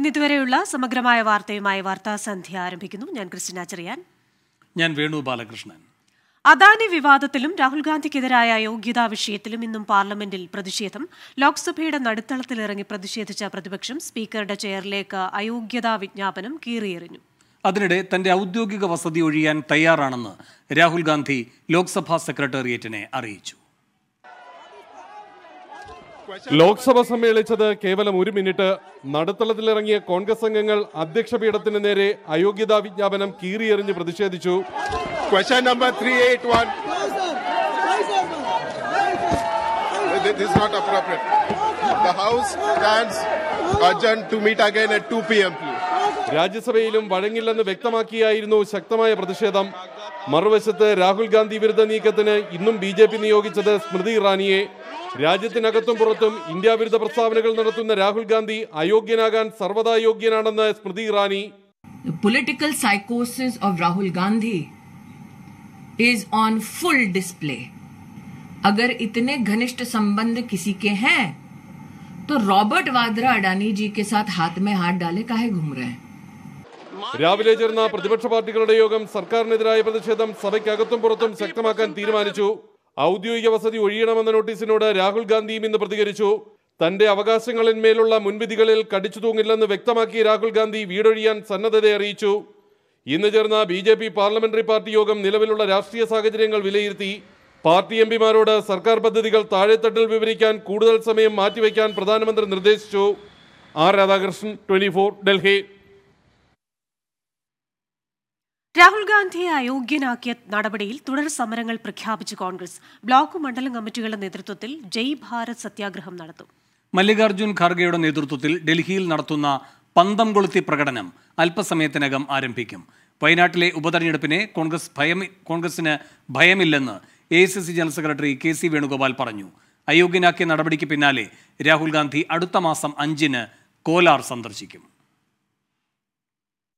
ഇന്നിതുവരെയുള്ള സമഗ്രമായ വാർത്തയുമായി വാർത്താസന്ധ്യ ആരംഭിക്കുന്നു ഞാൻ ക്രിസ്റ്റിന ചെറിയാൻ ഞാൻ വേണു ബാലകൃഷ്ണൻ അദാനി വിവാദത്തിലും രാഹുൽ ഗാന്ധിക്കെതിരായ യോഗ്യതാ വിഷയത്തിലും ഇന്നും പാർലമെന്റിൽ പ്രതിഷേധം ലോക്സഭയുടെ നടുത്തളത്തിലിറങ്ങി പ്രതിഷേധിച്ച പ്രതിപക്ഷം സ്പീക്കറുടെ ചെയറിലേക്ക് അയോഗ്യതാ വിജ്ഞാപനം കീറിയെറിഞ്ഞു അതിനിടെ തന്റെ ഔദ്യോഗിക വസതി ഒഴിയാൻ തയ്യാറാണെന്ന് രാഹുൽ ഗാന്ധി ലോക്സഭാ സെക്രട്ടേറിയറ്റിനെ അറിയിച്ചു ലോക്സഭ സമ്മേളിച്ചത് കേവലം ഒരു മിനിറ്റ് നടുത്തളത്തിലിറങ്ങിയ കോൺഗ്രസ് അംഗങ്ങൾ അധ്യക്ഷ പീഠത്തിന് നേരെ അയോഗ്യതാ വിജ്ഞാപനം കീറിയെറിഞ്ഞ് പ്രതിഷേധിച്ചു നമ്പർ രാജ്യസഭയിലും വഴങ്ങില്ലെന്ന് വ്യക്തമാക്കിയായിരുന്നു ശക്തമായ പ്രതിഷേധം मरवश राहुल गांधी विरद नीक इन बीजेपी नियोगित स्मृति इानिये राज्य इंडिया विरद प्रस्ताव राहुल गांधी अयोग्यना सर्वदा योग्यना स्मृति इानी The political psychosis of Rahul Gandhi is on full display. अगर इतने घनिष्ठ संबंध किसी के हैं तो रॉबर्ट वाद्रा अडानी जी के साथ हाथ में हाथ डाले काहे घूम रहे हैं രാവിലെ ചേർന്ന പ്രതിപക്ഷ പാർട്ടികളുടെ യോഗം സർക്കാരിനെതിരായ പ്രതിഷേധം സഭയ്ക്കകത്തും പുറത്തും ശക്തമാക്കാൻ തീരുമാനിച്ചു ഔദ്യോഗിക വസതി ഒഴിയണമെന്ന നോട്ടീസിനോട് രാഹുൽ ഗാന്ധിയും ഇന്ന് പ്രതികരിച്ചു തന്റെ അവകാശങ്ങളിന്മേലുള്ള മുൻവിധികളിൽ കടിച്ചു തൂങ്ങില്ലെന്ന് വ്യക്തമാക്കി രാഹുൽ ഗാന്ധി വീടൊഴിയാൻ സന്നദ്ധത അറിയിച്ചു ഇന്ന് ചേർന്ന B J P parliamentary party യോഗം നിലവിലുള്ള രാഷ്ട്രീയ സാഹചര്യങ്ങൾ വിലയിരുത്തി പാർട്ടി എംപിമാരോട് സർക്കാർ പദ്ധതികൾ താഴെത്തട്ടിൽ വിവരിക്കാൻ കൂടുതൽ സമയം മാറ്റിവെക്കാൻ പ്രധാനമന്ത്രി നിർദ്ദേശിച്ചു ആർ രാധാകൃഷ്ണൻ ട്വന്റി ഡൽഹി രാഹുൽ ഗാന്ധിയെ അയോഗ്യനാക്കിയ നടപടിയിൽ തുടർ സമരങ്ങൾ പ്രഖ്യാപിച്ച് കോൺഗ്രസ് ബ്ലോക്ക് മണ്ഡലം കമ്മിറ്റികളുടെ നേതൃത്വത്തിൽ ജയ് ഭാരത് സത്യാഗ്രഹം നടത്തും മല്ലികാർജ്ജുൻ ഖാർഗെയുടെ നേതൃത്വത്തിൽ ഡൽഹിയിൽ നടത്തുന്ന പന്തം കൊളുത്തി പ്രകടനം അല്പസമയത്തിനകം ആരംഭിക്കും വയനാട്ടിലെ ഉപതെരഞ്ഞെടുപ്പിനെ കോൺഗ്രസ് ഭയം കോൺഗ്രസിന് ഭയമില്ലെന്ന് A C C general secretary K C Venugopal പറഞ്ഞു അയോഗ്യനാക്കിയ നടപടിക്ക് പിന്നാലെ രാഹുൽ ഗാന്ധി അടുത്ത മാസം അഞ്ചിന് കോലാർ സന്ദർശിക്കും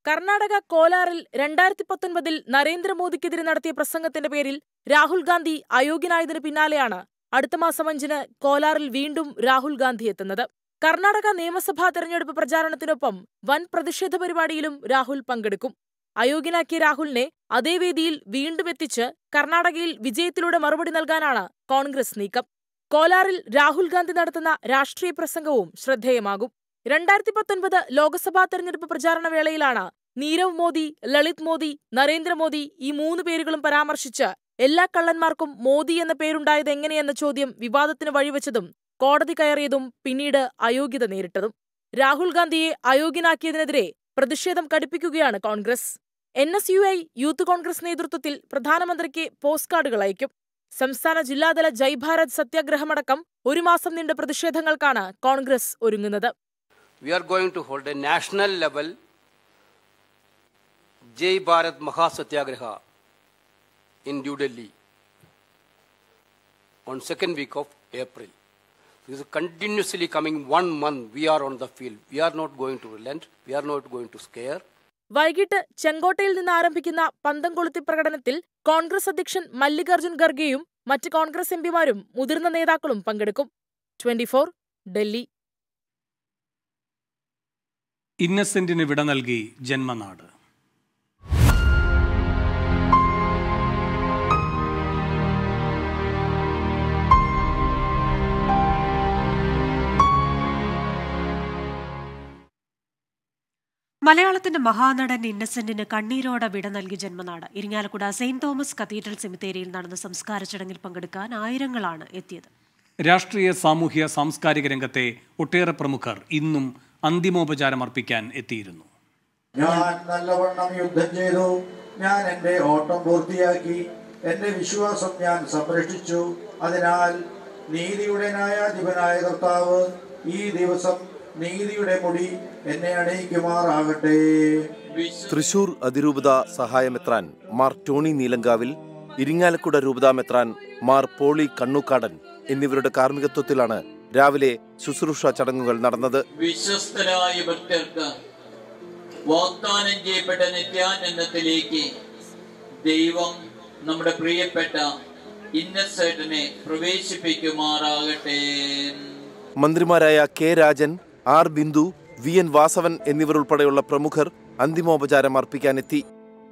കർണാടക കോലാറിൽ രണ്ടായിരത്തി പത്തൊൻപതിൽ നരേന്ദ്രമോദിക്കെതിരെ നടത്തിയ പ്രസംഗത്തിന്റെ പേരിൽ രാഹുൽ ഗാന്ധി അയോഗ്യനായതിനു പിന്നാലെയാണ് അടുത്ത മാസം അഞ്ചിന് കോലാറിൽ വീണ്ടും രാഹുൽ ഗാന്ധി എത്തുന്നത് കർണാടക നിയമസഭാ തെരഞ്ഞെടുപ്പ് പ്രചാരണത്തിനൊപ്പം വൻ പ്രതിഷേധ പരിപാടിയിലും രാഹുൽ പങ്കെടുക്കും അയോഗ്യനാക്കിയ രാഹുലിനെ അതേ വേദിയിൽ വീണ്ടും എത്തിച്ച് കർണാടകയിൽ വിജയത്തിലൂടെ മറുപടി നൽകാനാണ് കോൺഗ്രസ് നീക്കം കോലാറിൽ രാഹുൽ ഗാന്ധി നടത്തുന്ന രാഷ്ട്രീയ പ്രസംഗവും ശ്രദ്ധേയമാകും രണ്ടായിരത്തി പത്തൊൻപത് ലോക്സഭാ തെരഞ്ഞെടുപ്പ് പ്രചാരണ വേളയിലാണ് നീരവ് മോദി ലളിത് മോദി നരേന്ദ്രമോദി ഈ മൂന്ന് പേരുകളും പരാമർശിച്ച് എല്ലാ കള്ളന്മാർക്കും മോദി എന്ന പേരുണ്ടായത് എങ്ങനെയെന്ന ചോദ്യം വിവാദത്തിന് വഴിവെച്ചതും കോടതി കയറിയതും പിന്നീട് അയോഗ്യത നേരിട്ടതും രാഹുൽ ഗാന്ധിയെ അയോഗ്യനാക്കിയതിനെതിരെ പ്രതിഷേധം കടുപ്പിക്കുകയാണ് Congress N S U I youth Congress നേതൃത്വത്തിൽ പ്രധാനമന്ത്രിക്ക് പോസ്റ്റ് കാർഡുകൾ അയക്കും സംസ്ഥാന ജില്ലാതല ജയ് ഭാരത് സത്യാഗ്രഹമടക്കം ഒരു മാസം നീണ്ട പ്രതിഷേധങ്ങൾക്കാണ് കോൺഗ്രസ് ഒരുങ്ങുന്നത് we are going to hold a national level Jai Bharat Mahasatyagraha in New Delhi on second week of April. This is continuously coming one month. We are on the field. We are not going to relent. We are not going to scare. വൈകിട്ട് ചെങ്കോട്ടയിൽ നിന്ന് ആരംഭിക്കുന്ന പന്തംകൊളുത്തി പ്രകടനത്തിൽ കോൺഗ്രസ് അധ്യക്ഷൻ മല്ലികാർജുൻ ഖർഗെയും മറ്റ് കോൺഗ്രസ് എംപിമാരും മുതിർന്ന നേതാക്കളും പങ്കെടുക്കും ട്വന്റി ഡൽഹി ഇന്നസെന്റിന് വിട നൽകി ജന്മനാട് മലയാളത്തിന്റെ മഹാനടൻ ഇന്നസെന്റിന് കണ്ണീരോടെ വിട നൽകി ജന്മനാട് ഇരിങ്ങാലക്കുട സെയിന്റ് തോമസ് കത്തീഡ്രൽ സെമിത്തേരിയിൽ നടന്ന സംസ്കാര ചടങ്ങിൽ പങ്കെടുക്കാൻ ആയിരങ്ങളാണ് എത്തിയത് രാഷ്ട്രീയ സാമൂഹ്യ സാംസ്കാരിക രംഗത്തെ ഒട്ടേറെ പ്രമുഖർ ഇന്നും അന്തിമോപചാരം അർപ്പിക്കാൻ എത്തിയിരുന്നു ഞാൻ നല്ലവണ്ണം യുദ്ധം ചെയ്തു ഞാൻ എൻ്റെ ഓട്ടം പൂർത്തിയാക്കി എൻ്റെ വിശ്വാസം ഞാൻ സംരക്ഷിച്ചു അതിനാൽ നീതിയുടെ ന്യായാധിപനായ കർത്താവ് ഈ ദിവസം നീതിയുടെ മുടി എന്നെ അണയിക്കുമാറാകട്ടെ തൃശൂർ അതിരൂപത സഹായമെത്രാൻ മാർ ടോണി നീലങ്കാവിൽ ഇരിങ്ങാലക്കുട രൂപതാമെത്രാൻ മാർ പോളി കണ്ണൂക്കാടൻ എന്നിവരുടെ കാർമ്മികത്വത്തിലാണ് രാവിലെ ശുശ്രൂഷ ചടങ്ങുകൾ നടന്നത് വിശ്വസ്തരായ ഭക്തർക്ക് വാഗ്ദാനം ചെയ്യപ്പെട്ട നിത്യാനന്ദത്തിലേക്ക് ദൈവം നമ്മുടെ പ്രിയപ്പെട്ട ഇന്നസേട്ടനെ പ്രവേശിപ്പിക്കുമാറാകട്ടെ മന്ത്രിമാരായ K Rajan R Bindu V N Vasavan എന്നിവർ ഉൾപ്പെടെയുള്ള പ്രമുഖർ അന്തിമോപചാരം അർപ്പിക്കാനെത്തി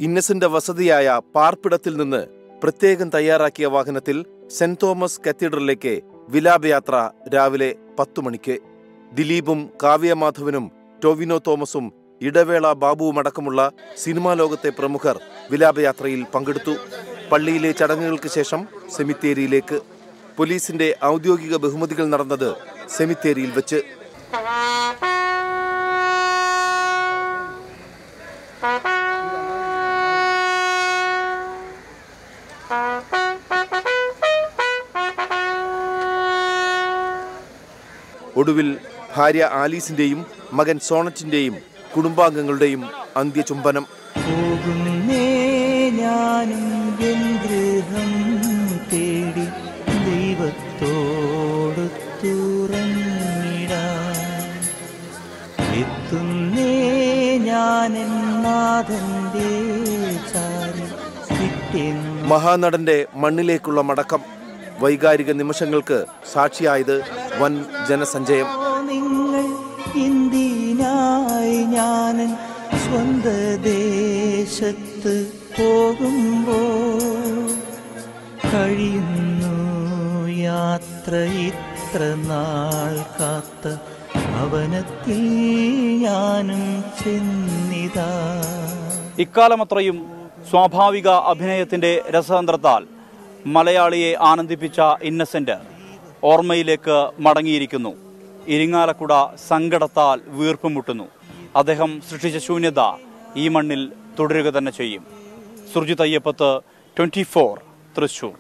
ഇന്നസിന്റെ വസതിയായ പാർപ്പിടത്തിൽ നിന്ന് പ്രത്യേകം തയ്യാറാക്കിയ വാഹനത്തിൽ സെന്റ് തോമസ് കത്തീഡ്രലിലേക്ക് വിലാപയാത്ര രാവിലെ പത്തു മണിക്ക് ദിലീപും കാവ്യമാധവനും ടോവിനോ തോമസും ഇടവേള ബാബുവുമടക്കമുള്ള സിനിമാ ലോകത്തെ പ്രമുഖർ വിലാപയാത്രയിൽ പങ്കെടുത്തു പള്ളിയിലെ ചടങ്ങുകൾക്ക് ശേഷം സെമിത്തേരിയിലേക്ക് പോലീസിന്റെ ഔദ്യോഗിക ബഹുമതികൾ നടന്നത് സെമിത്തേരിയിൽ വെച്ച് ഒടുവിൽ ഭാര്യ ആലീസിന്റെയും മകൻ സോണറ്റിന്റെയും കുടുംബാംഗങ്ങളുടെയും അന്ത്യചുംബനം തേടി എത്തുന്നേ ചാരി മഹാനടന്റെ മണ്ണിലേക്കുള്ള മടക്കം വൈകാരിക നിമിഷങ്ങൾക്ക് സാക്ഷിയായത് വൻ ജനസഞ്ചയം എന്തിനായി ഞാൻ സ്വന്ത ദേശത്ത് പോകുമ്പോൾ കഴിയുന്നു യാത്ര ഇത്ര നാൾ കാത്ത ഭവനത്തിൽ ഞാനും ചെന്നിതാ ഇക്കാലമത്രയും സ്വാഭാവിക അഭിനയത്തിന്റെ രസതന്ത്രത്താൽ മലയാളിയെ ആനന്ദിപ്പിച്ച ഇന്നസെന്റ് ഓർമ്മയിലേക്ക് മടങ്ങിയിരിക്കുന്നു ഇരിങ്ങാലക്കുട സങ്കടത്താൽ വീർപ്പുമുട്ടുന്നു അദ്ദേഹം സൃഷ്ടിച്ച ശൂന്യത ഈ മണ്ണിൽ തുടരുക തന്നെ ചെയ്യും സുർജിത് അയ്യപ്പത്ത് ട്വന്റി ഫോർ തൃശൂർ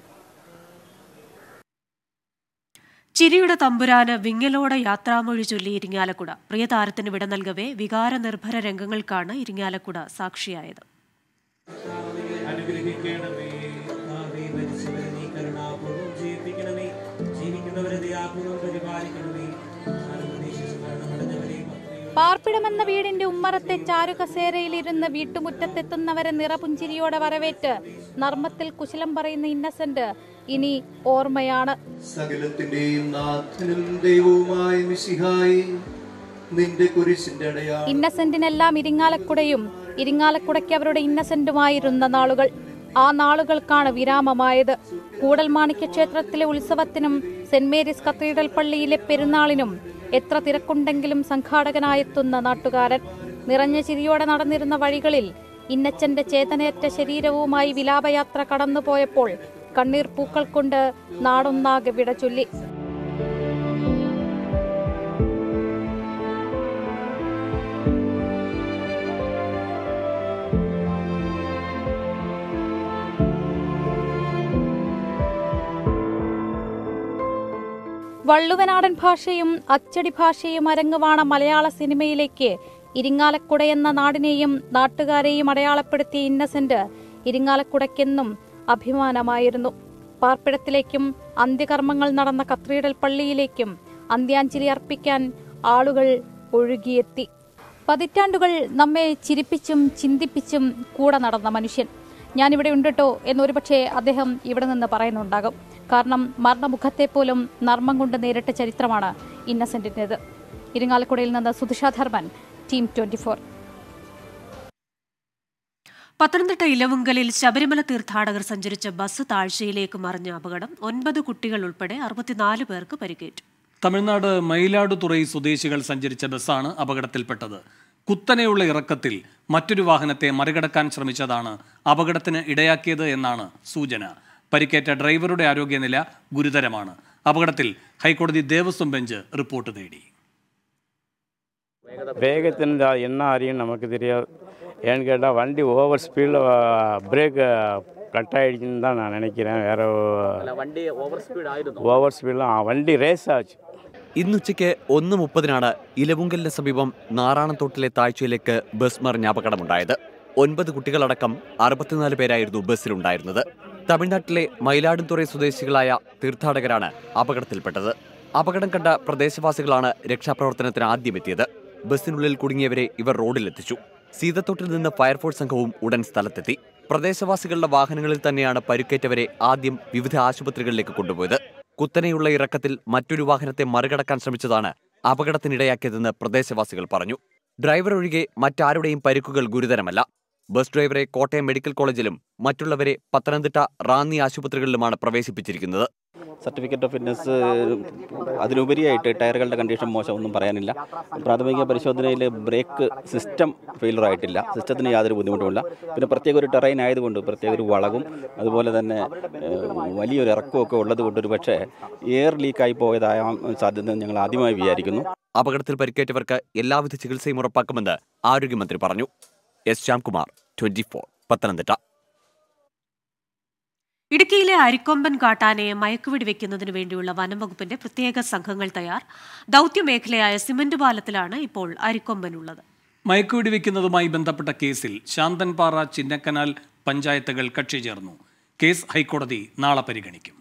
ചിരിയുടെ തമ്പുരാന് വിങ്ങലോടെ യാത്രാമൊഴി ചൊല്ലി ഇരിങ്ങാലക്കുട പ്രിയ താരത്തിന് വിട നൽകവേ നിർഭര രംഗങ്ങൾക്കാണ് ഇരിങ്ങാലക്കുട സാക്ഷിയായത് പാർപ്പിടമെന്ന വീടിന്റെ ഉമ്മറത്തെ ചാരുകസേരയിലിരുന്ന് വീട്ടുമുറ്റത്തെത്തുന്നവരെ നിറപുഞ്ചിരിയോടെ വരവേറ്റ് നർമ്മത്തിൽ കുശലം പറയുന്ന ഇന്നസെന്റ് ഇനി ഓർമ്മയാണ് സകലത്തിന്റെയും മിശിഹായി നിന്റെ കുരിശിന്റെ ഇന്നസെന്റിനെല്ലാം ഇരിങ്ങാലക്കുടയും ഇരിങ്ങാലക്കുടയ്ക്ക് അവരുടെ ഇന്നസെന്റുമായിരുന്ന നാളുകൾ ആ നാളുകൾക്കാണ് വിരാമമായത് കൂടൽമാണിക്യ ക്ഷേത്രത്തിലെ ഉത്സവത്തിനും സെന്റ് മേരീസ് കത്തീഡ്രൽ പള്ളിയിലെ പെരുന്നാളിനും എത്ര തിരക്കുണ്ടെങ്കിലും സംഘാടകനായെത്തുന്ന നാട്ടുകാരൻ നിറഞ്ഞ ചിരിയോടെ നടന്നിരുന്ന വഴികളിൽ ഇന്നച്ചന്റെ ചേതനയേറ്റ ശരീരവുമായി വിലാപയാത്ര കടന്നുപോയപ്പോൾ കണ്ണീർ പൂക്കൾ കൊണ്ട് നാടൊന്നാകെ വിട വള്ളുവനാടൻ ഭാഷയും അച്ചടി ഭാഷയും അരങ്ങുവാണ മലയാള സിനിമയിലേക്ക് ഇരിങ്ങാലക്കുട എന്ന നാടിനെയും നാട്ടുകാരെയും അടയാളപ്പെടുത്തിയ ഇന്നസെന്റ് ഇരിങ്ങാലക്കുടയ്ക്കെന്നും അഭിമാനമായിരുന്നു പാർപ്പിടത്തിലേക്കും അന്ത്യകർമ്മങ്ങൾ നടന്ന കത്രീഡൽ പള്ളിയിലേക്കും അന്ത്യാഞ്ജലി അർപ്പിക്കാൻ ആളുകൾ ഒഴുകിയെത്തി പതിറ്റാണ്ടുകൾ നമ്മെ ചിരിപ്പിച്ചും ചിന്തിപ്പിച്ചും കൂടെ നടന്ന മനുഷ്യൻ ഞാനിവിടെ ഉണ്ടട്ടോ എന്നൊരുപക്ഷെ അദ്ദേഹം ഇവിടെ നിന്ന് പറയുന്നുണ്ടാകും കാരണം മരണമുഖത്തെ പോലും നർമ്മം കൊണ്ട് നേരിട്ട ചരിത്രമാണ് ഇന്നസെന്റിന്റേത് ഇരിങ്ങാലക്കുടയിൽ നിന്ന് Sudhisha Dharman team twenty four Pathanamthitta ഇലവുങ്കലിൽ ശബരിമല തീർത്ഥാടകർ സഞ്ചരിച്ച ബസ് താഴ്ചയിലേക്ക് മറിഞ്ഞ അപകടം ഒൻപത് കുട്ടികൾ ഉൾപ്പെടെ അറുപത്തിനാല് പേർക്ക് പരിക്കേറ്റു തമിഴ്നാട് മയിലാടുതുറൈ സ്വദേശികൾ സഞ്ചരിച്ച ബസ്സാണ് അപകടത്തിൽപ്പെട്ടത് കുത്തനെയുള്ള ഇറക്കത്തിൽ മറ്റൊരു വാഹനത്തെ മറികടക്കാൻ ശ്രമിച്ചതാണ് അപകടത്തിന് ഇടയാക്കിയത് എന്നാണ് സൂചന പരിക്കേറ്റ ഡ്രൈവറുടെ ആരോഗ്യനില ഗുരുതരമാണ് അപകടത്തിൽ ഹൈക്കോടതി ദേവസ്വം ബെഞ്ച് റിപ്പോർട്ട് നേടി வேகத்தின் என்ன அறியும் നമുക്ക് தெரியாது ஏன்னு വണ്ടി ഓവർ സ്പീഡിൽ ബ്രേക്ക് பிரேக்கு கட் ஆகிடுச்சுன்னு தான் വണ്ടി ഓവർ வேற வண்டி ஓவர் ஸ்பீட் ஆயிடும் ஓவர் ஸ்பீடில் வண்டி ரேஸ் ஆச்சு ഇന്ന് ഉച്ചയ്ക്ക് ഒന്ന് മുപ്പതിനാണ് ഇലവുങ്കലിന് സമീപം നാറാണത്തോട്ടിലെ താഴ്ചയിലേക്ക് ബസ് മറിഞ്ഞ അപകടമുണ്ടായത് ഒൻപത് കുട്ടികളടക്കം അറുപത്തിനാല് പേരായിരുന്നു ബസ്സിലുണ്ടായിരുന്നത് തമിഴ്നാട്ടിലെ മയിലാടുംതുറൈ സ്വദേശികളായ തീർത്ഥാടകരാണ് അപകടത്തിൽപ്പെട്ടത് അപകടം കണ്ട പ്രദേശവാസികളാണ് രക്ഷാപ്രവർത്തനത്തിന് എത്തിയത് ബസ്സിനുള്ളിൽ കുടുങ്ങിയവരെ ഇവർ റോഡിലെത്തിച്ചു സീതത്തോട്ടിൽ നിന്ന് ഫയർഫോഴ്സ് സംഘവും ഉടൻ സ്ഥലത്തെത്തി പ്രദേശവാസികളുടെ വാഹനങ്ങളിൽ തന്നെയാണ് പരുക്കേറ്റവരെ ആദ്യം വിവിധ ആശുപത്രികളിലേക്ക് കൊണ്ടുപോയത് കുത്തനെയുള്ള ഇറക്കത്തിൽ മറ്റൊരു വാഹനത്തെ മറികടക്കാൻ ശ്രമിച്ചതാണ് അപകടത്തിനിടയാക്കിയതെന്ന് പ്രദേശവാസികൾ പറഞ്ഞു ഡ്രൈവർ ഒഴികെ മറ്റാരുടെയും പരിക്കുകൾ ഗുരുതരമല്ല ബസ് ഡ്രൈവറെ കോട്ടയം മെഡിക്കൽ കോളേജിലും മറ്റുള്ളവരെ പത്തനംതിട്ട റാന്നി ആശുപത്രികളിലുമാണ് പ്രവേശിപ്പിച്ചിരിക്കുന്നത് സർട്ടിഫിക്കറ്റ് ഓഫ് ഫിറ്റ്നസ് അതിനുപരിയായിട്ട് ടയറുകളുടെ കണ്ടീഷൻ മോശം ഒന്നും പറയാനില്ല പ്രാഥമിക പരിശോധനയിൽ ബ്രേക്ക് സിസ്റ്റം ഫെയിലറായിട്ടില്ല സിസ്റ്റത്തിന് യാതൊരു ബുദ്ധിമുട്ടുമില്ല പിന്നെ പ്രത്യേക ഒരു ടെറൈൻ ആയതുകൊണ്ട് പ്രത്യേക ഒരു വളവും അതുപോലെ തന്നെ വലിയൊരു ഇറക്കമൊക്കെ ഉള്ളത് കൊണ്ട് ഒരു പക്ഷേ എയർ ലീക്കായി പോയതായ സാധ്യത ഞങ്ങൾ ആദ്യമായി വിചാരിക്കുന്നു അപകടത്തിൽ പരിക്കേറ്റവർക്ക് എല്ലാവിധ ചികിത്സയും ഉറപ്പാക്കുമെന്ന് ആരോഗ്യമന്ത്രി പറഞ്ഞു S Shyamkumar twenty four Pathanamthitta ഇടുക്കിയിലെ അരിക്കൊമ്പൻ കാട്ടാനയെ മയക്കുവെടി വയ്ക്കുന്നതിനു വേണ്ടിയുള്ള വനംവകുപ്പിന്റെ പ്രത്യേക സംഘങ്ങൾ തയ്യാർ ദൗത്യമേഖലയായ സിമന്റ് പാലത്തിലാണ് ഇപ്പോൾ അരിക്കൊമ്പനുള്ളത് മയക്കുവെടി വെക്കുന്നതുമായി ബന്ധപ്പെട്ട കേസിൽ ശാന്തൻപാറ ചിന്നക്കനാൽ പഞ്ചായത്തുകൾ കക്ഷി ചേർന്നു കേസ് ഹൈക്കോടതി നാളെ പരിഗണിക്കും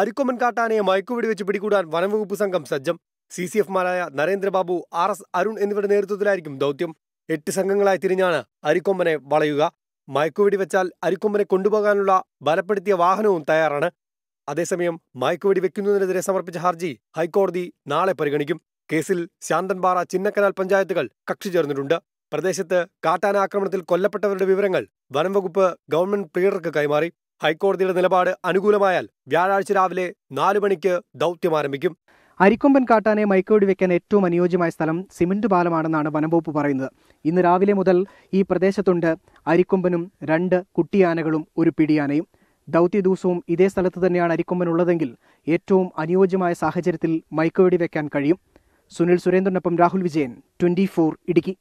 അരുക്കൊമ്മൻ കാട്ടാനയെ വെച്ച് പിടികൂടാൻ വനംവകുപ്പ് സംഘം സജ്ജം സി സി എഫ്മാരായ നരേന്ദ്രബാബു ആർ എസ് അരുൺ എന്നിവരുടെ നേതൃത്വത്തിലായിരിക്കും ദൗത്യം എട്ട് സംഘങ്ങളായി തിരിഞ്ഞാണ് അരിക്കൊമ്പനെ വളയുക മയക്കുവെടി വെച്ചാൽ അരിക്കൊമ്പനെ കൊണ്ടുപോകാനുള്ള ബലപ്പെടുത്തിയ വാഹനവും തയ്യാറാണ് അതേസമയം മയക്കുവെടി വെക്കുന്നതിനെതിരെ സമർപ്പിച്ച ഹർജി ഹൈക്കോടതി നാളെ പരിഗണിക്കും കേസിൽ ശാന്തൻപാറ ചിന്നക്കനാൽ പഞ്ചായത്തുകൾ കക്ഷി ചേർന്നിട്ടുണ്ട് പ്രദേശത്ത് കാട്ടാന ആക്രമണത്തിൽ കൊല്ലപ്പെട്ടവരുടെ വിവരങ്ങൾ വനംവകുപ്പ് ഗവൺമെന്റ് പ്രീഡർക്ക് കൈമാറി ഹൈക്കോടതിയുടെ നിലപാട് അനുകൂലമായാൽ വ്യാഴാഴ്ച രാവിലെ നാലു മണിക്ക് ദൗത്യം ആരംഭിക്കും അരിക്കൊമ്പൻ കാട്ടാനെ മൈക്കോടി വെക്കാൻ ഏറ്റവും അനുയോജ്യമായ സ്ഥലം സിമന്റ് പാലമാണെന്നാണ് വനംവകുപ്പ് പറയുന്നത് ഇന്ന് രാവിലെ മുതൽ ഈ പ്രദേശത്തുണ്ട് അരിക്കൊമ്പനും രണ്ട് കുട്ടിയാനകളും ഒരു പിടിയാനയും ദൗത്യ ദിവസവും ഇതേ സ്ഥലത്ത് തന്നെയാണ് അരിക്കൊമ്പൻ ഉള്ളതെങ്കിൽ ഏറ്റവും അനുയോജ്യമായ സാഹചര്യത്തിൽ മൈക്കോടി വെക്കാൻ കഴിയും സുനിൽ സുരേന്ദ്രനൊപ്പം രാഹുൽ വിജയൻ ട്വന്റി ഇടുക്കി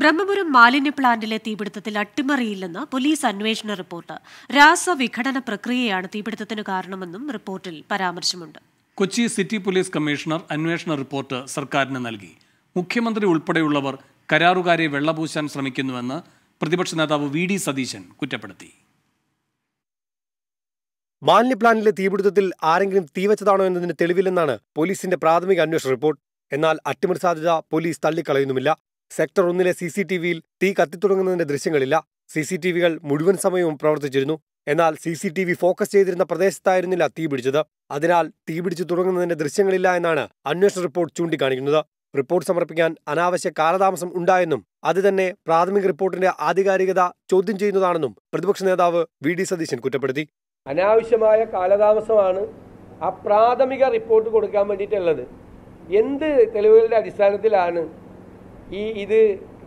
ബ്രഹ്മപുരം മാലിന്യ പ്ലാന്റിലെ തീപിടുത്തത്തിൽ അട്ടിമറിയില്ലെന്ന് പോലീസ് അന്വേഷണ റിപ്പോർട്ട് രാസവിഘടന പ്രക്രിയയാണ് തീപിടുത്തത്തിന് കാരണമെന്നും റിപ്പോർട്ടിൽ പരാമർശമുണ്ട് കൊച്ചി സിറ്റി പോലീസ് കമ്മീഷണർ അന്വേഷണ റിപ്പോർട്ട് സർക്കാരിന് നൽകി മുഖ്യമന്ത്രി ഉൾപ്പെടെയുള്ളവർ കരാറുകാരെ വെള്ളപൂശാൻ ശ്രമിക്കുന്നുവെന്ന് പ്രതിപക്ഷ നേതാവ് വി ഡി സതീശൻ കുറ്റപ്പെടുത്തി മാലിന്യ പ്ലാന്റിലെ തീപിടുത്തത്തിൽ ആരെങ്കിലും തീവച്ചതാണോ എന്നതിന് തെളിവില്ലെന്നാണ് പോലീസിന്റെ പ്രാഥമിക അന്വേഷണ റിപ്പോർട്ട് എന്നാൽ അട്ടിമറി സാധ്യത പോലീസ് തള്ളിക്കളയുന്നുമില്ല സെക്ടർ ഒന്നിലെ സി സി ടി തീ കത്തിത്തുടങ്ങുന്നതിന്റെ ദൃശ്യങ്ങളില്ല സി സി മുഴുവൻ സമയവും പ്രവർത്തിച്ചിരുന്നു എന്നാൽ C C T V focus ചെയ്തിരുന്ന പ്രദേശത്തായിരുന്നില്ല തീ പിടിച്ചത് അതിനാൽ തീ പിടിച്ചു തുടങ്ങുന്നതിന്റെ ദൃശ്യങ്ങളില്ല എന്നാണ് അന്വേഷണ റിപ്പോർട്ട് ചൂണ്ടിക്കാണിക്കുന്നത് റിപ്പോർട്ട് സമർപ്പിക്കാൻ അനാവശ്യ കാലതാമസം ഉണ്ടായെന്നും അത് തന്നെ പ്രാഥമിക റിപ്പോർട്ടിന്റെ ആധികാരികത ചോദ്യം ചെയ്യുന്നതാണെന്നും പ്രതിപക്ഷ നേതാവ് വി ഡി സതീശൻ കുറ്റപ്പെടുത്തി അനാവശ്യമായ കാലതാമസമാണ് ആ പ്രാഥമിക റിപ്പോർട്ട് കൊടുക്കാൻ വേണ്ടിയിട്ടുള്ളത് എന്ത് തെളിവുകളുടെ അടിസ്ഥാനത്തിലാണ് ഈ ഇത്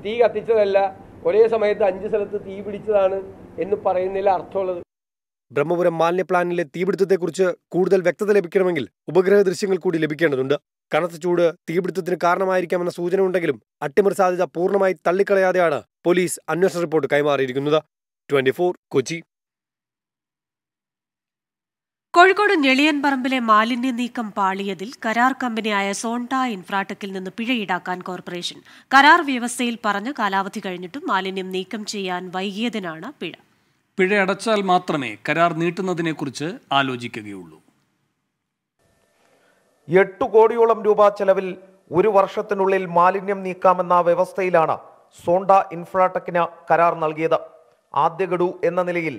തീ കത്തിച്ചതല്ല ഒരേ സമയത്ത് അഞ്ച് സ്ഥലത്ത് തീ പിടിച്ചതാണ് എന്ന് പറയുന്നതിൽ അർത്ഥമുള്ളത് ബ്രഹ്മപുരം മാലിന്യ പ്ലാനിലെ തീപിടുത്തത്തെക്കുറിച്ച് കൂടുതൽ വ്യക്തത ലഭിക്കണമെങ്കിൽ ഉപഗ്രഹ ദൃശ്യങ്ങൾ കൂടി ലഭിക്കേണ്ടതുണ്ട് കനത്ത ചൂട് തീപിടുത്തത്തിന് കാരണമായിരിക്കാമെന്ന സൂചന ഉണ്ടെങ്കിലും അട്ടിമറി സാധ്യത പൂർണ്ണമായി തള്ളിക്കളയാതെയാണ് പോലീസ് അന്വേഷണ റിപ്പോർട്ട് കൈമാറിയിരിക്കുന്നത് ട്വന്റി കൊച്ചി കോഴിക്കോട് ഞെളിയൻ പറമ്പിലെ മാലിന്യ നീക്കം പാളിയതിൽ കരാർ കമ്പനിയായ സോണ്ട ഇൻഫ്രാടെക്കിൽ നിന്ന് പിഴ ഈടാക്കാൻ കോർപ്പറേഷൻ കരാർ വ്യവസ്ഥയിൽ പറഞ്ഞ കാലാവധി കഴിഞ്ഞിട്ടും മാലിന്യം നീക്കം ചെയ്യാൻ വൈകിയതിനാണ് പിഴ പിഴ അടച്ചാൽ മാത്രമേ കരാർ നീട്ടുന്നതിനെക്കുറിച്ച് ആലോചിക്കുകയുള്ളൂ എട്ടു കോടിയോളം രൂപ ചെലവിൽ ഒരു വർഷത്തിനുള്ളിൽ മാലിന്യം നീക്കാമെന്ന വ്യവസ്ഥയിലാണ് സോണ്ട ഇൻഫ്രാടെക്കിന് കരാർ നൽകിയത് ആദ്യഗഡു എന്ന നിലയിൽ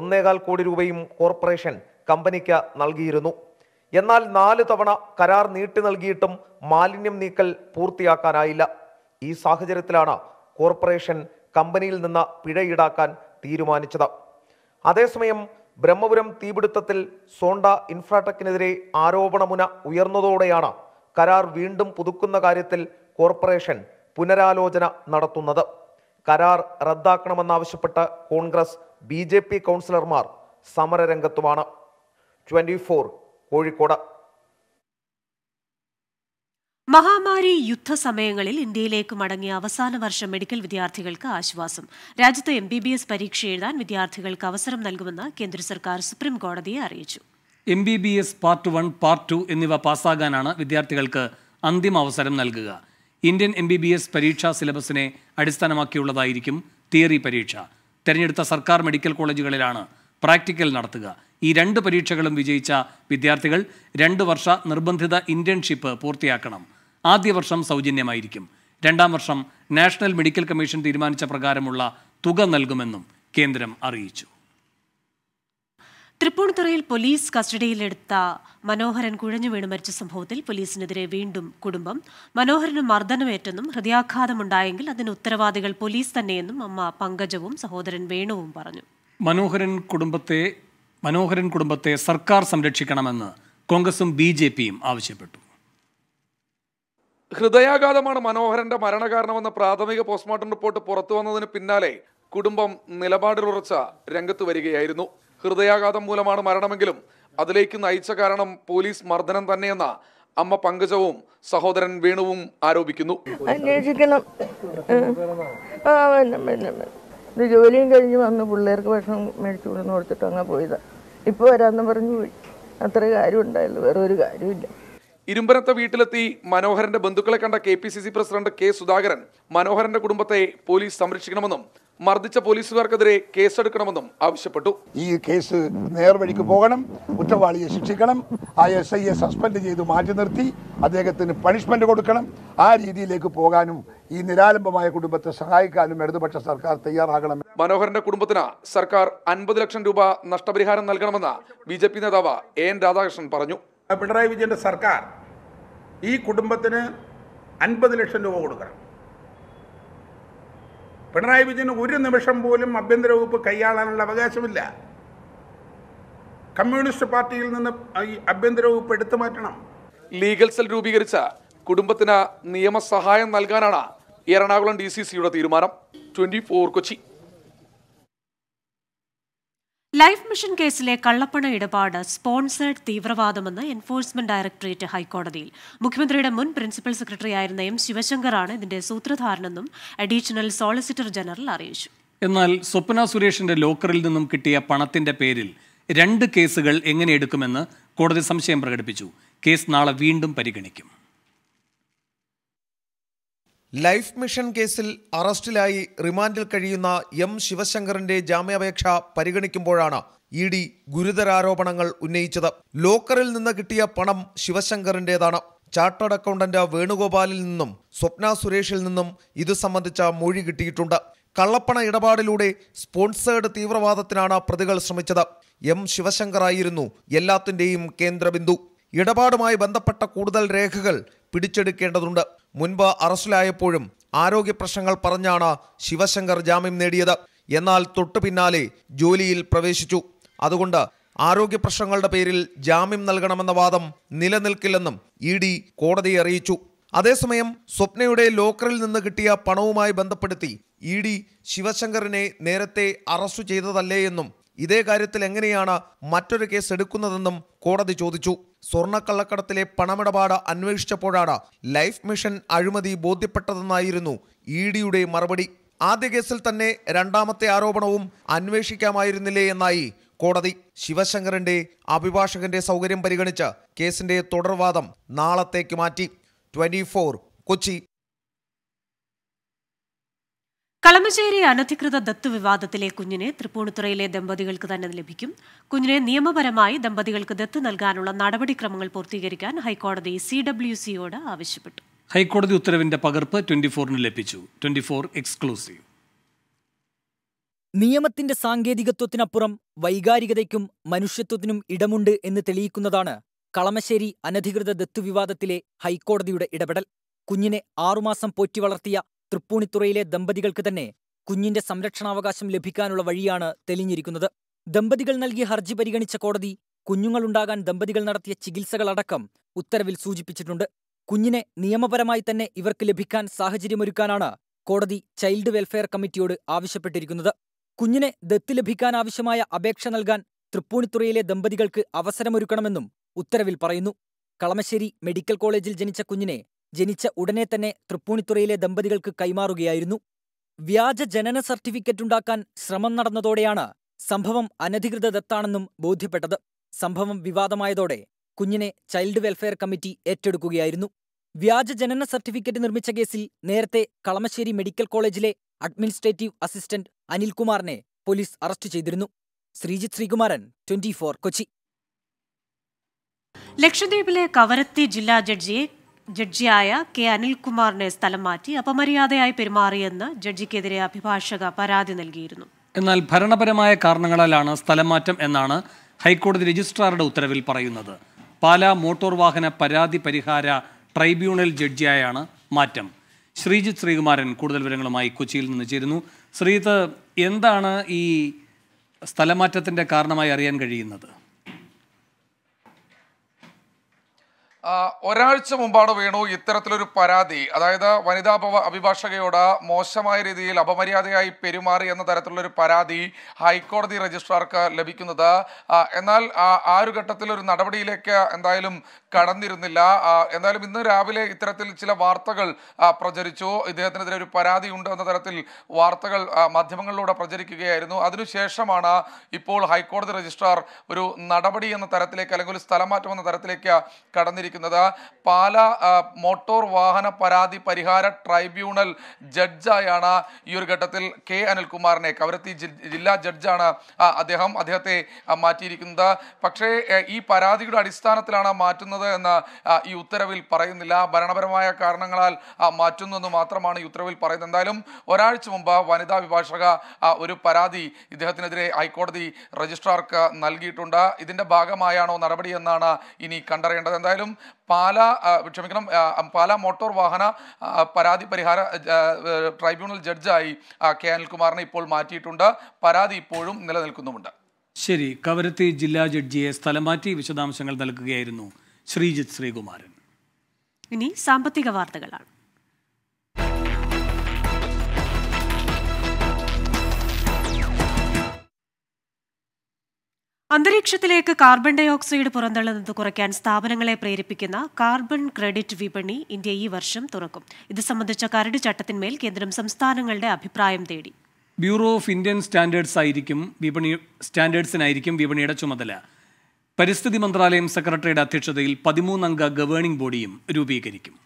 ഒന്നേകാൽ കോടി രൂപയും കോർപ്പറേഷൻ കമ്പനിക്ക് നൽകിയിരുന്നു എന്നാൽ നാല് തവണ കരാർ നീട്ടി നൽകിയിട്ടും മാലിന്യം നീക്കൽ പൂർത്തിയാക്കാനായില്ല ഈ സാഹചര്യത്തിലാണ് കോർപ്പറേഷൻ കമ്പനിയിൽ നിന്ന് പിഴ ഈടാക്കാൻ തീരുമാനിച്ചത് അതേസമയം ബ്രഹ്മപുരം തീപിടുത്തത്തിൽ സോണ്ട ഇൻഫ്രാടെക്കിനെതിരെ ആരോപണമുന ഉയർന്നതോടെയാണ് കരാർ വീണ്ടും പുതുക്കുന്ന കാര്യത്തിൽ കോർപ്പറേഷൻ പുനരാലോചന നടത്തുന്നത് കരാർ റദ്ദാക്കണമെന്നാവശ്യപ്പെട്ട് കോൺഗ്രസ് ബി ജെ പി കൗൺസിലർമാർ സമരരംഗത്തുമാണ് ട്വന്റി ഫോർ കോഴിക്കോട് മഹാമാരി യുദ്ധ സമയങ്ങളിൽ ഇന്ത്യയിലേക്ക് മടങ്ങിയ അവസാന വർഷ മെഡിക്കൽ വിദ്യാർത്ഥികൾക്ക് ആശ്വാസം രാജ്യത്ത് എം ബി ബി എസ് പരീക്ഷ എഴുതാൻ വിദ്യാർത്ഥികൾക്ക് അവസരം നൽകുമെന്ന് കേന്ദ്ര സർക്കാർ സുപ്രീം കോടതിയെ അറിയിച്ചു M B B S part one part two എന്നിവ പാസ്സാകാനാണ് വിദ്യാർത്ഥികൾക്ക് അന്തിമ അവസരം നൽകുക Indian M B B S പരീക്ഷാ സിലബസിനെ അടിസ്ഥാനമാക്കിയുള്ളതായിരിക്കും തിയറി പരീക്ഷ തെരഞ്ഞെടുത്ത സർക്കാർ മെഡിക്കൽ കോളേജുകളിലാണ് പ്രാക്ടിക്കൽ നടത്തുക ഈ രണ്ട് പരീക്ഷകളും വിജയിച്ച വിദ്യാർത്ഥികൾ രണ്ട് വർഷ നിർബന്ധിത ഇന്റേൺഷിപ്പ് പൂർത്തിയാക്കണം ആദ്യ വർഷം സൗജന്യമായിരിക്കും രണ്ടാം വർഷം നാഷണൽ മെഡിക്കൽ കമ്മീഷൻ തീരുമാനിച്ച പ്രകാരമുള്ള തുക നൽകുമെന്നും കേന്ദ്രം അറിയിച്ചു തൃപ്പൂണിത്തുറയിൽ പോലീസ് കസ്റ്റഡിയിലെടുത്ത മനോഹരൻ കുഴഞ്ഞു വീണ് മരിച്ച സംഭവത്തിൽ പോലീസിനെതിരെ വീണ്ടും കുടുംബം മനോഹരന് മർദ്ദനമേറ്റെന്നും ഹൃദയാഘാതമുണ്ടായെങ്കിൽ അതിന് ഉത്തരവാദികൾ പോലീസ് തന്നെയെന്നും അമ്മ പങ്കജവും സഹോദരൻ വേണുവും പറഞ്ഞു മനോഹരൻ കുടുംബത്തെ മനോഹരൻ കുടുംബത്തെ സർക്കാർ സംരക്ഷിക്കണമെന്ന് കോൺഗ്രസും ബി ജെ പിയും ആവശ്യപ്പെട്ടു ഹൃദയാഘാതമാണ് മനോഹരന്റെ മരണകാരണമെന്ന പ്രാഥമിക പോസ്റ്റ്മോർട്ടം റിപ്പോർട്ട് പുറത്തു വന്നതിന് പിന്നാലെ കുടുംബം നിലപാടിലുറച്ച രംഗത്ത് വരികയായിരുന്നു ഹൃദയാഘാതം മൂലമാണ് മരണമെങ്കിലും അതിലേക്ക് നയിച്ച കാരണം പോലീസ് മർദ്ദനം തന്നെയെന്ന അമ്മ പങ്കജവും സഹോദരൻ വേണുവും ആരോപിക്കുന്നു അന്വേഷിക്കണം ജോലിയും കഴിഞ്ഞ് വന്ന് പിള്ളേർക്ക് ഭക്ഷണം മേടിച്ചു കൊടുത്തിട്ട് അങ്ങനെ പോയതാണ് ഇപ്പോൾ വരാമെന്ന് പറഞ്ഞു പോയി അത്ര കാര്യം ഉണ്ടായില്ല വേറെ ഒരു കാര്യമില്ല ഇരുമ്പനത്തെ വീട്ടിലെത്തി മനോഹരന്റെ ബന്ധുക്കളെ കണ്ട K P C C president K Sudhakaran മനോഹരന്റെ കുടുംബത്തെ പോലീസ് സംരക്ഷിക്കണമെന്നും മർദ്ദിച്ച പോലീസുകാർക്കെതിരെ കേസെടുക്കണമെന്നും ആവശ്യപ്പെട്ടു ഈ കേസ് നേർവഴിക്ക് പോകണം കുറ്റവാളിയെ ശിക്ഷിക്കണം ആ എസ് ഐയെ സസ്പെൻഡ് ചെയ്ത് മാറ്റി നിർത്തി അദ്ദേഹത്തിന് പണിഷ്മെന്റ് കൊടുക്കണം ആ രീതിയിലേക്ക് പോകാനും ഈ നിരാലംബമായ കുടുംബത്തെ സഹായിക്കാനും ഇടതുപക്ഷ സർക്കാർ തയ്യാറാകണം മനോഹരന്റെ കുടുംബത്തിന് സർക്കാർ അൻപത് ലക്ഷം രൂപ നഷ്ടപരിഹാരം നൽകണമെന്ന് ബി ജെ പി നേതാവ് എൻ രാധാകൃഷ്ണൻ പറഞ്ഞു പിണറായി വിജയന്റെ സർക്കാർ ഈ കുടുംബത്തിന് അൻപത് ലക്ഷം രൂപ കൊടുക്കണം പിണറായി വിജയന് ഒരു നിമിഷം പോലും ആഭ്യന്തര വകുപ്പ് കൈയാളാനുള്ള അവകാശമില്ല കമ്മ്യൂണിസ്റ്റ് പാർട്ടിയിൽ നിന്ന് ആഭ്യന്തര വകുപ്പ് എടുത്തു മാറ്റണം ലീഗൽ സെൽ രൂപീകരിച്ച കുടുംബത്തിന് നിയമസഹായം നൽകാനാണ് എറണാകുളം ഡി സി സിയുടെ തീരുമാനം twenty four Kochi life mission കേസിലെ കള്ളപ്പണ ഇടപാട് സ്പോൺസേഡ് തീവ്രവാദമെന്ന് എൻഫോഴ്സ്മെന്റ് ഡയറക്ടറേറ്റ് ഹൈക്കോടതിയിൽ മുഖ്യമന്ത്രിയുടെ മുൻ പ്രിൻസിപ്പൽ സെക്രട്ടറിയായിരുന്ന എം ശിവശങ്കറാണ് ഇതിന്റെ സൂത്രധാരനെന്നും അഡീഷണൽ സോളിസിറ്റർ ജനറൽ അറിയിച്ചു എന്നാൽ സ്വപ്ന സുരേഷിന്റെ ലോക്കറിൽ നിന്നും കിട്ടിയ പണത്തിന്റെ പേരിൽ രണ്ട് കേസുകൾ എങ്ങനെ എടുക്കുമെന്ന് കോടതി സംശയം പ്രകടിപ്പിച്ചു കേസ് നാളെ വീണ്ടും പരിഗണിക്കും ലൈഫ് മിഷൻ കേസിൽ അറസ്റ്റിലായി റിമാൻഡിൽ കഴിയുന്ന എം ശിവശങ്കറിന്റെ ജാമ്യാപേക്ഷ പരിഗണിക്കുമ്പോഴാണ് ഇ ഡി ഗുരുതരാരോപണങ്ങൾ ഉന്നയിച്ചത് ലോക്കറിൽ നിന്ന് കിട്ടിയ പണം ശിവശങ്കറിന്റേതാണ് ചാർട്ടേഡ് അക്കൗണ്ടന്റ് വേണുഗോപാലിൽ നിന്നും സ്വപ്ന സുരേഷിൽ നിന്നും ഇത് സംബന്ധിച്ച മൊഴി കിട്ടിയിട്ടുണ്ട് കള്ളപ്പണ ഇടപാടിലൂടെ സ്പോൺസേഡ് തീവ്രവാദത്തിനാണ് പ്രതികൾ ശ്രമിച്ചത് എം ശിവശങ്കറായിരുന്നു എല്ലാത്തിൻ്റെയും കേന്ദ്രബിന്ദു ഇടപാടുമായി ബന്ധപ്പെട്ട കൂടുതൽ രേഖകൾ പിടിച്ചെടുക്കേണ്ടതുണ്ട് മുൻപ് അറസ്റ്റിലായപ്പോഴും ആരോഗ്യ പ്രശ്നങ്ങൾ പറഞ്ഞാണ് ശിവശങ്കർ ജാമ്യം നേടിയത് എന്നാൽ തൊട്ടു പിന്നാലെ ജോലിയിൽ പ്രവേശിച്ചു അതുകൊണ്ട് ആരോഗ്യ പ്രശ്നങ്ങളുടെ പേരിൽ ജാമ്യം നൽകണമെന്ന വാദം നിലനിൽക്കില്ലെന്നും ഇ ഡി കോടതിയെ അറിയിച്ചു അതേസമയം സ്വപ്നയുടെ ലോക്കറിൽ നിന്ന് കിട്ടിയ പണവുമായി ബന്ധപ്പെടുത്തി ഇ ഡി ശിവശങ്കറിനെ നേരത്തെ അറസ്റ്റ് ചെയ്തതല്ലേ എന്നും ഇതേ കാര്യത്തിൽ എങ്ങനെയാണ് മറ്റൊരു കേസ് എടുക്കുന്നതെന്നും കോടതി ചോദിച്ചു സ്വർണ്ണക്കള്ളക്കടത്തിലെ പണമിടപാട് അന്വേഷിച്ചപ്പോഴാണ് ലൈഫ് മിഷൻ അഴിമതി ബോധ്യപ്പെട്ടതെന്നായിരുന്നു ഇ ഡിയുടെ മറുപടി ആദ്യ കേസിൽ തന്നെ രണ്ടാമത്തെ ആരോപണവും അന്വേഷിക്കാമായിരുന്നില്ലേ എന്നായി കോടതി ശിവശങ്കറിന്റെ അഭിഭാഷകന്റെ സൗകര്യം പരിഗണിച്ച് കേസിന്റെ തുടർവാദം നാളത്തേക്ക് മാറ്റി ട്വന്റി കൊച്ചി കളമശ്ശേരി അനധികൃത ദത്ത് വിവാദത്തിലെ കുഞ്ഞിനെ തൃപ്പൂണിത്തുറയിലെ ദമ്പതികൾക്ക് തന്നെ ലഭിക്കും കുഞ്ഞിനെ നിയമപരമായി ദമ്പതികൾക്ക് ദത്ത് നൽകാനുള്ള നടപടിക്രമങ്ങൾ പൂർത്തീകരിക്കാൻ ഹൈക്കോടതി സി ഡബ്ല്യു സിയോട് ആവശ്യപ്പെട്ടു ഹൈക്കോടതി ഉത്തരവിന്റെ പകർപ്പ് ട്വന്റി ഫോറിന് ലഭിച്ചു ട്വന്റി ഫോർ എക്സ്ക്ലൂസീവ് നിയമത്തിന്റെ സാങ്കേതികത്വത്തിനപ്പുറം വൈകാരികതയ്ക്കും മനുഷ്യത്വത്തിനും ഇടമുണ്ട് എന്ന് തെളിയിക്കുന്നതാണ് കളമശ്ശേരി അനധികൃത ദത്തുവിവാദത്തിലെ ഹൈക്കോടതിയുടെ ഇടപെടൽ കുഞ്ഞിനെ ആറുമാസം പോറ്റി വളർത്തിയ തൃപ്പൂണിത്തുറയിലെ ദമ്പതികൾക്ക് തന്നെ കുഞ്ഞിന്റെ സംരക്ഷണാവകാശം ലഭിക്കാനുള്ള വഴിയാണ് തെളിഞ്ഞിരിക്കുന്നത് ദമ്പതികൾ നൽകിയ ഹർജി പരിഗണിച്ച കോടതി കുഞ്ഞുങ്ങളുണ്ടാകാൻ ദമ്പതികൾ നടത്തിയ ചികിത്സകളടക്കം ഉത്തരവിൽ സൂചിപ്പിച്ചിട്ടുണ്ട് കുഞ്ഞിനെ നിയമപരമായി തന്നെ ഇവർക്ക് ലഭിക്കാൻ സാഹചര്യമൊരുക്കാനാണ് കോടതി ചൈൽഡ് വെൽഫെയർ കമ്മിറ്റിയോട് ആവശ്യപ്പെട്ടിരിക്കുന്നത് കുഞ്ഞിനെ ദത്ത് ലഭിക്കാൻ ആവശ്യമായ അപേക്ഷ നൽകാൻ തൃപ്പൂണിത്തുറയിലെ ദമ്പതികൾക്ക് അവസരമൊരുക്കണമെന്നും ഉത്തരവിൽ പറയുന്നു കളമശ്ശേരി മെഡിക്കൽ കോളേജിൽ ജനിച്ച കുഞ്ഞിനെ ജനിച്ച ഉടനെ തന്നെ തൃപ്പൂണിത്തുറയിലെ ദമ്പതികൾക്ക് കൈമാറുകയായിരുന്നു വ്യാജ ജനന സർട്ടിഫിക്കറ്റ് ഉണ്ടാക്കാൻ ശ്രമം നടന്നതോടെയാണ് സംഭവം അനധികൃത ദത്താണെന്നും ബോധ്യപ്പെട്ടത് സംഭവം വിവാദമായതോടെ കുഞ്ഞിനെ ചൈൽഡ് വെൽഫെയർ കമ്മിറ്റി ഏറ്റെടുക്കുകയായിരുന്നു വ്യാജ ജനന സർട്ടിഫിക്കറ്റ് നിർമ്മിച്ച കേസിൽ നേരത്തെ കളമശ്ശേരി മെഡിക്കൽ കോളേജിലെ അഡ്മിനിസ്ട്രേറ്റീവ് അസിസ്റ്റന്റ് അനിൽകുമാറിനെ പോലീസ് അറസ്റ്റ് ചെയ്തിരുന്നു ശ്രീജിത് ശ്രീകുമാരൻ ട്വന്റി കൊച്ചി ലക്ഷദ്വീപിലെ കവരത്തി ജില്ലാ ജഡ്ജിയെ ജഡ്ജിയായ കെ അനിൽകുമാറിനെ സ്ഥലം മാറ്റി അപമര്യാദയായി പെരുമാറിയെന്ന് ജഡ്ജിക്കെതിരെ അഭിഭാഷക പരാതി നൽകിയിരുന്നു എന്നാൽ ഭരണപരമായ കാരണങ്ങളാലാണ് മാറ്റം എന്നാണ് ഹൈക്കോടതി രജിസ്ട്രാറുടെ ഉത്തരവിൽ പറയുന്നത് പാലാ മോട്ടോർ വാഹന പരാതി പരിഹാര ട്രൈബ്യൂണൽ ജഡ്ജിയായാണ് മാറ്റം ശ്രീജിത്ത് ശ്രീകുമാരൻ കൂടുതൽ വിവരങ്ങളുമായി കൊച്ചിയിൽ നിന്ന് ചേരുന്നു ശ്രീജിത്ത് എന്താണ് ഈ സ്ഥലമാറ്റത്തിൻ്റെ കാരണമായി അറിയാൻ കഴിയുന്നത് ഒരാഴ്ച മുമ്പാണ് വേണു ഇത്തരത്തിലൊരു പരാതി അതായത് വനിതാ അഭിഭാഷകയോട് മോശമായ രീതിയിൽ അപമര്യാദയായി പെരുമാറി എന്ന തരത്തിലുള്ളൊരു പരാതി ഹൈക്കോടതി രജിസ്ട്രാർക്ക് ലഭിക്കുന്നത് എന്നാൽ ആ ഒരു ഘട്ടത്തിൽ ഒരു നടപടിയിലേക്ക് എന്തായാലും കടന്നിരുന്നില്ല എന്തായാലും ഇന്ന് രാവിലെ ഇത്തരത്തിൽ ചില വാർത്തകൾ പ്രചരിച്ചു ഇദ്ദേഹത്തിനെതിരെ ഒരു പരാതി ഉണ്ട് എന്ന തരത്തിൽ വാർത്തകൾ മാധ്യമങ്ങളിലൂടെ പ്രചരിക്കുകയായിരുന്നു അതിനുശേഷമാണ് ഇപ്പോൾ ഹൈക്കോടതി രജിസ്ട്രാർ ഒരു നടപടി എന്ന തരത്തിലേക്ക് അല്ലെങ്കിൽ ഒരു സ്ഥലമാറ്റം എന്ന തരത്തിലേക്ക് കടന്നിരിക്കുന്നത് സംഭവിക്കുന്നത് പാല മോട്ടോർ വാഹന പരാതി പരിഹാര ട്രൈബ്യൂണൽ ജഡ്ജായാണ് ഈ ഒരു ഘട്ടത്തിൽ കെ അനിൽകുമാറിനെ കവരത്തി ജില്ലാ ജഡ്ജാണ് അദ്ദേഹം അദ്ദേഹത്തെ മാറ്റിയിരിക്കുന്നത് പക്ഷേ ഈ പരാതിയുടെ അടിസ്ഥാനത്തിലാണ് മാറ്റുന്നത് എന്ന് ഈ ഉത്തരവിൽ പറയുന്നില്ല ഭരണപരമായ കാരണങ്ങളാൽ മാറ്റുന്നു എന്ന് മാത്രമാണ് ഈ ഉത്തരവിൽ പറയുന്നത് എന്തായാലും ഒരാഴ്ച മുമ്പ് വനിതാ വിഭാഷക ഒരു പരാതി ഇദ്ദേഹത്തിനെതിരെ ഹൈക്കോടതി രജിസ്ട്രാർക്ക് നൽകിയിട്ടുണ്ട് ഇതിന്റെ ഭാഗമായാണോ നടപടി എന്നാണ് ഇനി കണ്ടറിയേണ്ടത് എന്തായാലും പാല ക്ഷമിക്കണം പാല മോട്ടോർ വാഹന പരാതി പരിഹാര ട്രൈബ്യൂണൽ ജഡ്ജായി കെ അനിൽകുമാറിനെ ഇപ്പോൾ മാറ്റിയിട്ടുണ്ട് പരാതി ഇപ്പോഴും നിലനിൽക്കുന്നുമുണ്ട് ശരി കവരത്തി ജില്ലാ ജഡ്ജിയെ സ്ഥലം മാറ്റി വിശദാംശങ്ങൾ നൽകുകയായിരുന്നു ശ്രീജിത് ശ്രീകുമാരൻ ഇനി സാമ്പത്തിക വാർത്തകളാണ് അന്തരീക്ഷത്തിലേക്ക് കാർബൺ ഡൈ ഓക്സൈഡ് പുറന്തള്ളുന്നത് കുറയ്ക്കാൻ സ്ഥാപനങ്ങളെ പ്രേരിപ്പിക്കുന്ന കാർബൺ ക്രെഡിറ്റ് വിപണി ഇന്ത്യ ഈ വർഷം തുറക്കും ഇത് സംബന്ധിച്ച കരട് ചട്ടത്തിന്മേൽ കേന്ദ്രം സംസ്ഥാനങ്ങളുടെ അഭിപ്രായം തേടി ബ്യൂറോ ഓഫ് ഇന്ത്യൻ സ്റ്റാൻഡേർഡ്സ് ആയിരിക്കും വിപണി സ്റ്റാൻഡേർഡ്സിനായിരിക്കും വിപണിയുടെ ചുമതല പരിസ്ഥിതി മന്ത്രാലയം സെക്രട്ടറിയുടെ അധ്യക്ഷതയിൽ പതിമൂന്നംഗ ഗവേണിംഗ് ബോഡിയും രൂപീകരിക്കും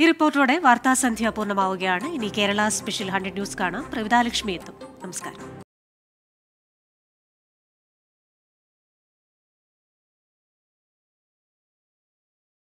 ഈ റിപ്പോർട്ടോടെ വാർത്താസന്ധ്യ പൂർണ്ണമാവുകയാണ് ഇനി കേരള സ്പെഷ്യൽ ഹൺഡ്രഡ് ന്യൂസ് കാണാം പ്രവിതാലക്ഷ്മി എത്തും നമസ്കാരം